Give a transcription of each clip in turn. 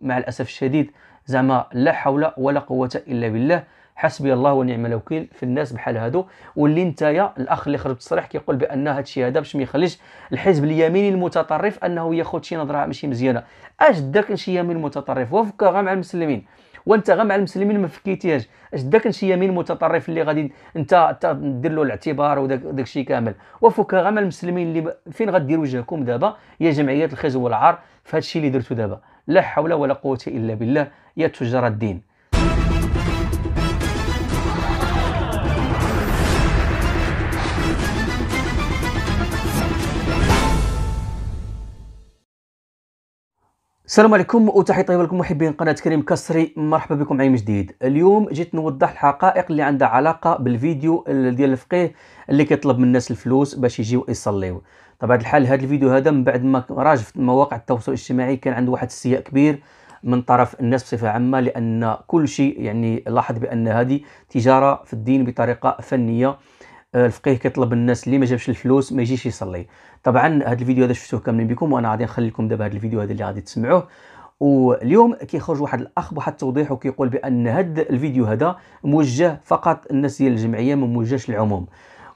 مع الاسف الشديد زعما لا حول ولا قوه الا بالله حسبي الله ونعم الوكيل في الناس بحال هادو واللي نتايا الاخ اللي خرج بالتصريح كيقول بان هادشي هذا باش ما يخليش الحزب اليميني المتطرف انه ياخذ شي نظره ماشي مزيانه اش داك شي يمين متطرف وفك غا مع المسلمين وانت غا مع المسلمين ما فكيتيهاش اش داك شي يمين متطرف اللي غادي انت دير له الاعتبار وداك داكشي كامل وفك غا مع المسلمين اللي فين غدير وجهكم دابا يا جمعيات الخزو والعار في هادشي اللي درتو دابا لا حول ولا قوة إلا بالله يا تجار الدين السلام عليكم وتحية طيبة لكم محبين قناة كريم كسري مرحبا بكم معي من جديد اليوم جيت نوضح الحقائق اللي عندها علاقة بالفيديو ديال الفقيه اللي كيطلب من الناس الفلوس باش يجيو يصليو طبعا الحال هذا الفيديو هذا من بعد ما راجف مواقع التواصل الاجتماعي كان عنده واحد السياء كبير من طرف الناس بصفة عامة لأن كل شيء يعني لاحظ بأن هذه تجارة في الدين بطريقة فنية آه، الفقيه كيطلب الناس اللي ما جابش الفلوس ما يجيش يصلي طبعا هذا الفيديو هذا شفتوه كاملين بكم وانا غادي نخلي لكم دابا هذا الفيديو هذا اللي غادي تسمعوه واليوم كيخرج واحد الاخ بواحد التوضيح وكيقول بان هذا الفيديو هذا موجه فقط الناس ديال الجمعيه ما موجهش للعموم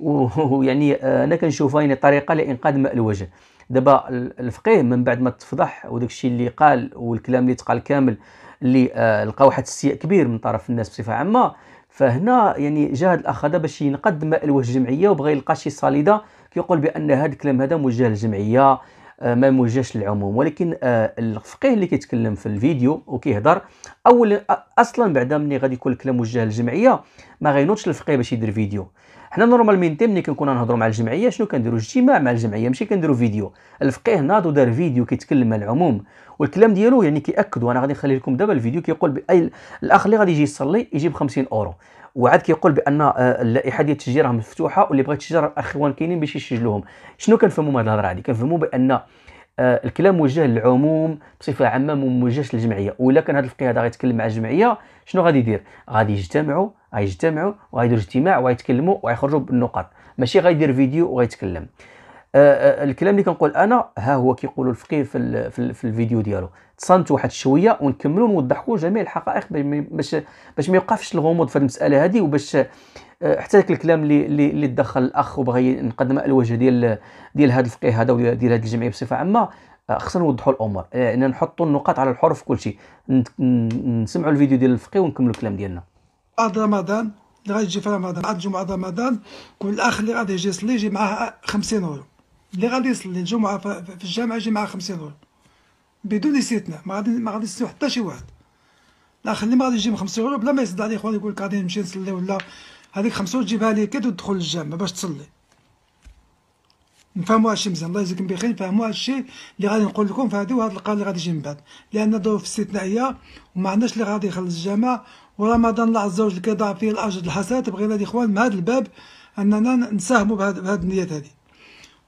ويعني آه، انا كنشوفها يعني طريقه لانقاذ ماء الوجه دابا الفقيه من بعد ما تفضح وداك الشيء اللي قال والكلام اللي تقال كامل اللي آه، لقى واحد السيء كبير من طرف الناس بصفه عامه فهنا يعني جاء الاخ هذا باش ينقد ماء الوجه الجمعيه وبغى يلقى شي صليده كيقول بان هذا الكلام هذا موجه للجمعيه آه، ما موجهش للعموم ولكن آه، الفقيه اللي كيتكلم في الفيديو وكيهضر اول آه، اصلا بعدا ملي غادي يكون الكلام موجه للجمعيه ما غينوضش الفقيه باش يدير فيديو حنا نورمالمنت ملي كنكون نهضروا مع الجمعيه شنو كنديروا اجتماع مع الجمعيه ماشي كنديروا فيديو الفقيه ناض ودار فيديو كيتكلم مع العموم والكلام ديالو يعني كياكد وانا غادي نخلي لكم دابا الفيديو كيقول باي الاخ اللي غادي يجي يصلي يجيب 50 اورو وعاد كيقول بان آه، اللائحه ديال التسجيل راه مفتوحه واللي بغى يتسجل الاخوان كاينين باش يسجلوهم شنو كنفهموا من هذه الهضره هذه كنفهموا بان آه، الكلام موجه للعموم بصفه عامه ما موجهش للجمعيه ولا كان هذا الفقيه هذا غيتكلم مع الجمعيه شنو غادي يدير غادي يجتمعوا غيجتمعوا وغيديروا اجتماع وغيتكلموا وغيخرجوا بالنقاط ماشي غيدير فيديو وغيتكلم آه، آه، الكلام اللي كنقول انا ها هو كيقولوا الفقيه في, في, في الفيديو ديالو تصنت واحد شويه ونكملوا نوضحوا جميع الحقائق باش باش ما يوقفش الغموض في المساله هذه وباش آه، حتى ذاك الكلام اللي اللي تدخل الاخ وبغى ينقد الوجه ديال ديال هذا الفقيه هذا ولا ديال هذه الجمعيه بصفه عامه خصنا نوضحوا الامور يعني نحطوا النقاط على الحروف كل شيء نسمعوا الفيديو ديال الفقيه ونكملوا الكلام ديالنا بعد رمضان اللي غادي يجي في رمضان بعد جمعه رمضان كل اخ اللي غادي يجي يصلي يجي معاه 50 اورو اللي غادي يصلي الجمعه في الجامعه يجي معاه 50 دولار بدون استثناء ما غادي ما غادي يصلي حتى شي واحد لا خلي ما غادي يجيب 50 دولار بلا ما يصد عليه خويا يقول لك غادي نمشي نصلي ولا هذيك 50 تجيبها ليه كي تدخل للجامعه باش تصلي نفهموا هادشي مزيان الله يجزيكم بخير نفهموا هادشي اللي غادي نقول لكم في هذه وهاد القرار اللي غادي يجي من بعد لان ظروف استثنائيه وما عندناش اللي غادي يخلص الجامع ورمضان الله عز وجل كيضاعف فيه الاجر الحسنات بغينا الاخوان من هذا الباب اننا نساهموا بهذه النيات هذه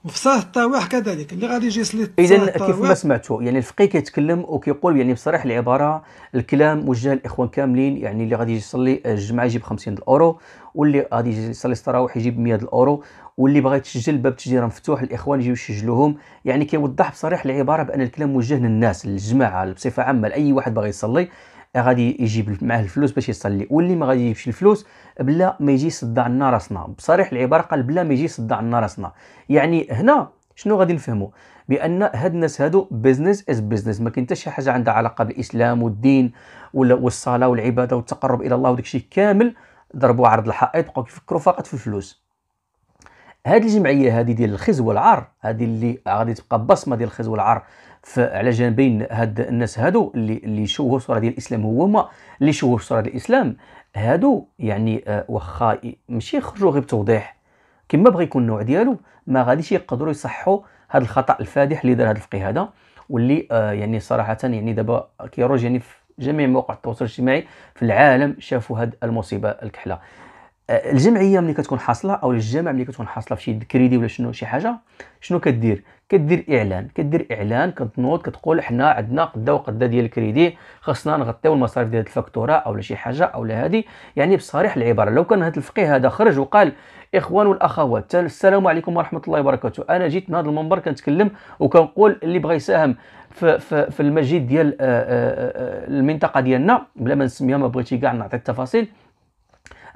وفصاح الطواح كذلك اللي غادي يجي يصلي اذا كيف ما سمعتوا يعني الفقيه كيتكلم وكيقول يعني بصريح العباره الكلام موجه للاخوان كاملين يعني اللي غادي يجي يصلي آه، الجمعه يجيب 50 الاورو واللي غادي يجي يصلي التراويح يجيب 100 الاورو واللي بغى يتسجل باب التسجيل مفتوح الاخوان يجيو يسجلوهم يعني كيوضح بصريح العباره بان الكلام موجه للناس للجماعه بصفه عامه لاي واحد باغي يصلي آه، غادي يجيب معاه الفلوس باش يصلي واللي ما غادي يجيبش الفلوس بلا ما يجي يصدع لنا راسنا بصريح العباره قال بلا ما يجي يصدع لنا راسنا يعني هنا شنو غادي نفهموا بان هاد الناس هادو بزنس از بزنس ما كاين حتى شي حاجه عندها علاقه بالاسلام والدين والصلاه والعباده والتقرب الى الله وداك الشيء كامل ضربوا عرض الحائط بقاو كيفكروا فقط في الفلوس هاد الجمعيه هادي ديال الخز والعار هادي اللي غادي تبقى بصمه ديال الخز والعار على جانبين هاد الناس هادو اللي اللي شوهوا الصوره ديال الاسلام ما اللي شوهوا الصوره ديال الاسلام هادو يعني آه، واخا ماشي يخرجوا غير بتوضيح كما بغى يكون النوع ديالو ما غاديش يقدروا يصحوا هذا الخطا الفادح اللي دار هذا الفقيه هذا واللي آه، يعني صراحه يعني دابا كيروج يعني في جميع مواقع التواصل الاجتماعي في العالم شافوا هاد المصيبه الكحله الجمعيه ملي كتكون حاصله او الجامع ملي كتكون حاصله في شي كريدي ولا شنو شي حاجه شنو كدير كدير اعلان كدير اعلان كتنوض كتقول حنا عندنا قدا وقدا ديال الكريدي خاصنا نغطيو المصاريف ديال الفاكتوره او شي حاجه او هذه يعني بصريح العباره لو كان هذا الفقيه هذا خرج وقال اخوان والاخوات السلام عليكم ورحمه الله وبركاته انا جيت من هذا المنبر كنتكلم وكنقول اللي بغى يساهم في, في, في المجيد ديال آه، آه، آه، المنطقه ديالنا بلا ما نسميها ما بغيتش كاع نعطي التفاصيل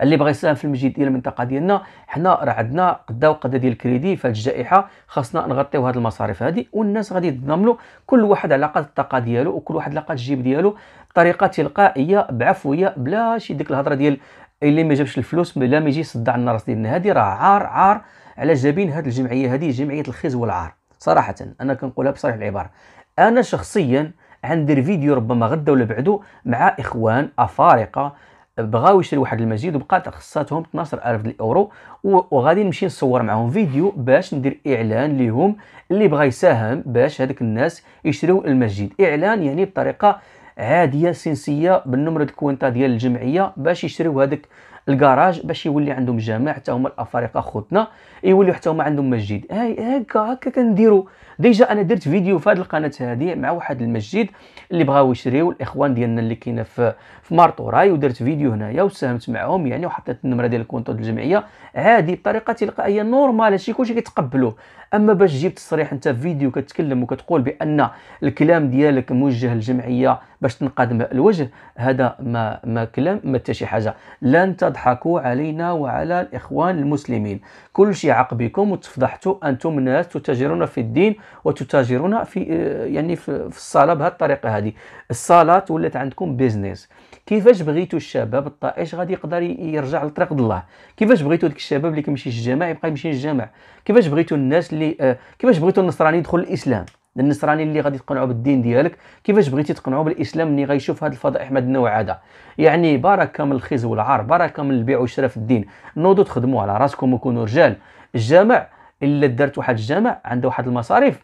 اللي بغى يساهم في المجيد ديال المنطقه ديالنا حنا راه عندنا قدا وقدا ديال الكريدي في هذه الجائحه خاصنا نغطيو هذه المصاريف هذه والناس غادي يتضامنوا كل واحد على قد الطاقه ديالو وكل واحد على قد الجيب ديالو بطريقه تلقائيه بعفويه بلا شي ديك الهضره ديال اللي ما جابش الفلوس بلا ما يجي يصدع لنا راس ديالنا هذه راه عار عار على جبين هذه الجمعيه هذه جمعيه الخز والعار صراحه انا كنقولها بصريح العباره انا شخصيا عندي فيديو ربما غدا ولا بعدو مع اخوان افارقه بغاو يشريو واحد المزيد وبقات خصاتهم 12000 الاورو وغادي نمشي نصور معاهم فيديو باش ندير اعلان ليهم اللي بغا يساهم باش هذوك الناس يشريو المسجد اعلان يعني بطريقه عاديه سينسيه بالنمره الكوينتا ديال الجمعيه باش يشريو هذوك الكراج باش يولي عندهم جامع حتى هما الافارقه خوتنا يوليو حتى هما عندهم مسجد هاي هكا هكا كنديروا ديجا انا درت فيديو في هذه القناه هذه مع واحد المسجد اللي بغاو يشريو الاخوان ديالنا اللي كاينه في في مارطوراي ودرت فيديو هنايا وساهمت معهم يعني وحطيت النمره ديال الكونتو ديال الجمعيه عادي بطريقه تلقائيه نورمال شي كلشي كيتقبلوه اما باش تجيب تصريح انت في فيديو كتكلم وكتقول بان الكلام ديالك موجه للجمعيه باش تنقاد الوجه هذا ما ما كلام ما حتى شي حاجه لا انت تضحكوا علينا وعلى الإخوان المسلمين كل شيء عقبكم وتفضحتوا أنتم ناس تتاجرون في الدين وتتاجرون في يعني في الصلاة بهذه الطريقة هذه الصلاة ولات عندكم بيزنس كيفاش بغيتوا الشباب الطائش غادي يقدر يرجع لطريق الله كيفاش بغيتوا ديك الشباب اللي كيمشي للجامع يبقى يمشي للجامع كيفاش بغيتوا الناس اللي آه، كيفاش بغيتوا النصراني يدخل الإسلام النصراني اللي غادي تقنعو بالدين ديالك كيفاش بغيتي تقنعو بالاسلام اللي غيشوف هاد الفضائح من النوع هذا يعني بركه من الخزي والعار بركه من البيع والشراء في الدين نوضوا تخدموا على راسكم وكونوا رجال الجامع الا درت واحد الجامع عنده واحد المصاريف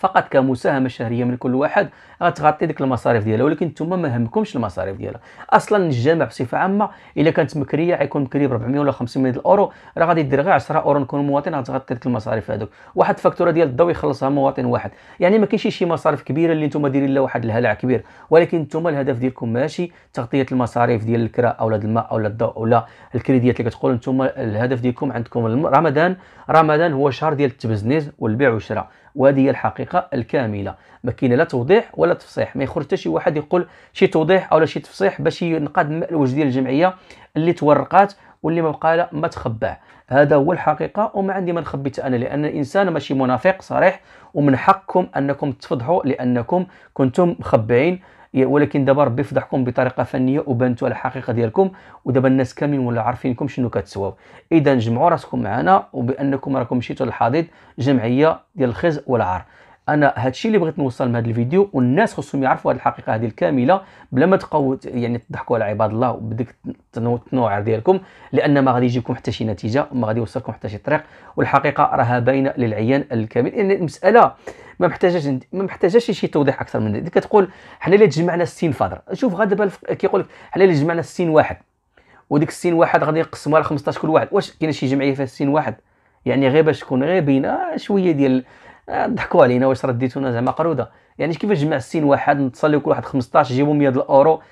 فقط كمساهمه شهريه من كل واحد غتغطي ديك المصاريف ديالها ولكن انتما ما همكمش المصاريف ديالها اصلا الجامع بصفه عامه الا كانت مكريه غيكون مكري ب 400 ولا 500 الاورو راه غادي دير غير 10 اورو نكون مواطن غتغطي ديك المصاريف هذوك واحد الفاكتوره ديال الضو يخلصها مواطن واحد يعني ما كاينش شي مصاريف كبيره اللي انتما دايرين لها واحد الهلع كبير ولكن انتما الهدف ديالكم ماشي تغطيه المصاريف ديال الكراء او الماء او الضوء ولا الكريديات اللي كتقول انتما الهدف ديالكم عندكم رمضان رمضان هو شهر ديال التبزنيز والبيع والشراء وهذه هي الحقيقه الكامله ما كاين لا توضيح ولا تفصيح ما يخرج حتى شي واحد يقول شي توضيح او شي تفصيح باش ينقاد الوجه ديال الجمعيه اللي تورقات واللي ما بقى ما تخبع هذا هو الحقيقه وما عندي ما نخبي انا لان الانسان ماشي منافق صريح ومن حقكم انكم تفضحوا لانكم كنتم مخبعين ولكن دابا ربي فضحكم بطريقه فنيه وبانتوا على الحقيقه ديالكم ودابا الناس كاملين ولا عارفينكم شنو كتسواو اذا جمعوا راسكم معنا وبانكم راكم مشيتوا للحضيض جمعيه ديال الخز والعار انا هادشي اللي بغيت نوصل من هذا الفيديو والناس خصهم يعرفوا هذه الحقيقه هذه الكامله بلا ما تبقاو يعني تضحكوا على عباد الله وبدك التنوعر ديالكم لان ما غادي يجيكم حتى شي نتيجه ما غادي يوصلكم حتى شي طريق والحقيقه راها باينه للعيان الكامل يعني المساله ما محتاجاش ما محتاجاش شي توضيح اكثر من ذلك كتقول حنا اللي تجمعنا 60 فادر شوف غا دابا كيقول لك حنا اللي جمعنا 60 واحد وديك 60 واحد غادي نقسموها ل 15 كل واحد واش كاينه شي جمعيه فيها 60 واحد يعني غير باش تكون غير بينا شويه ديال ضحكوا علينا واش رديتونا زعما قروده يعني كيفاش جمع السين واحد نتصلي كل واحد 15 جيبوا 100 الاورو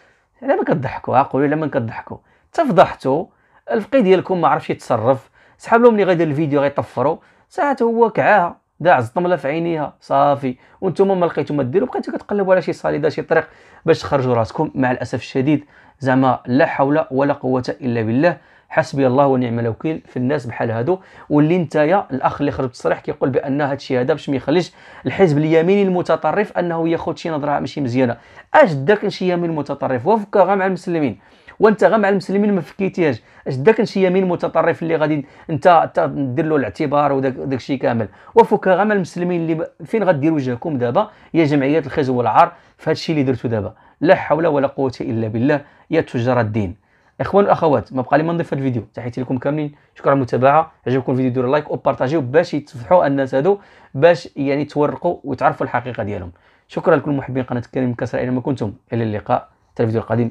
على ما كتضحكوا ها قولوا ما كتضحكوا تفضحتوا الفقيه ديالكم ما عرفش يتصرف سحاب لهم اللي غيدير الفيديو غيطفروا ساعات هو كعاها داع الزطمله في عينيها صافي وانتم ما لقيتو ما ديروا بقيتو كتقلبوا على شي صليده شي طريق باش تخرجوا راسكم مع الاسف الشديد زعما لا حول ولا قوه الا بالله حسبي الله ونعم الوكيل في الناس بحال هادو واللي نتايا الاخ اللي خرج بالتصريح كيقول بان هادشي هذا باش ما يخليش الحزب اليميني المتطرف انه ياخذ شي نظره ماشي مزيانه اش داك شي يمين متطرف غير مع المسلمين وانت غير مع المسلمين ما فكيتيهاش اش داك شي يمين متطرف اللي غادي انت دير له الاعتبار وداك الشيء كامل وفك غير مع المسلمين اللي فين غدير وجهكم دابا يا جمعيات الخزو والعار في الشيء اللي درتو دابا لا حول ولا قوه الا بالله يا تجار الدين اخوان واخوات ما بقى لي ما نضيف هذا الفيديو تحياتي لكم كاملين شكرا على المتابعه عجبكم الفيديو ديروا لايك وبارطاجيو باش يتفحوا الناس هادو باش يعني تورقوا وتعرفوا الحقيقه ديالهم شكرا لكل محبين قناه كريم كسر اينما كنتم الى اللقاء الفيديو القادم